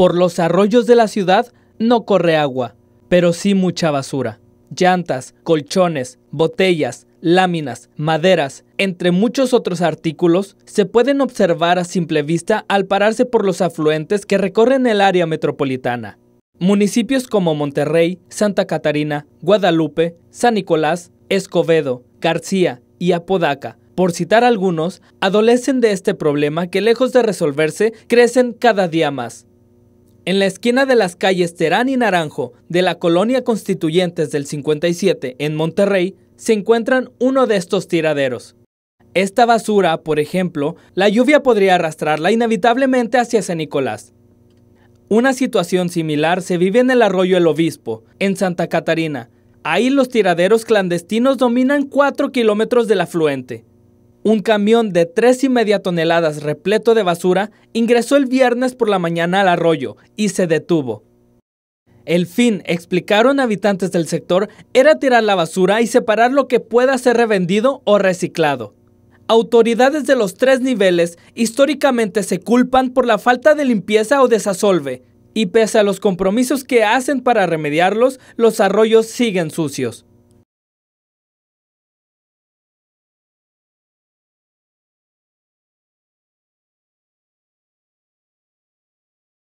Por los arroyos de la ciudad no corre agua, pero sí mucha basura. Llantas, colchones, botellas, láminas, maderas, entre muchos otros artículos, se pueden observar a simple vista al pararse por los afluentes que recorren el área metropolitana. Municipios como Monterrey, Santa Catarina, Guadalupe, San Nicolás, Escobedo, García y Apodaca, por citar algunos, adolecen de este problema que lejos de resolverse, crecen cada día más. En la esquina de las calles Terán y Naranjo de la colonia Constituyentes del 57 en Monterrey se encuentran uno de estos tiraderos. Esta basura, por ejemplo, la lluvia podría arrastrarla inevitablemente hacia San Nicolás. Una situación similar se vive en el arroyo El Obispo, en Santa Catarina. Ahí los tiraderos clandestinos dominan 4 kilómetros del afluente. Un camión de tres y media toneladas repleto de basura ingresó el viernes por la mañana al arroyo y se detuvo. El fin, explicaron habitantes del sector, era tirar la basura y separar lo que pueda ser revendido o reciclado. Autoridades de los tres niveles históricamente se culpan por la falta de limpieza o desasolve, y pese a los compromisos que hacen para remediarlos, los arroyos siguen sucios.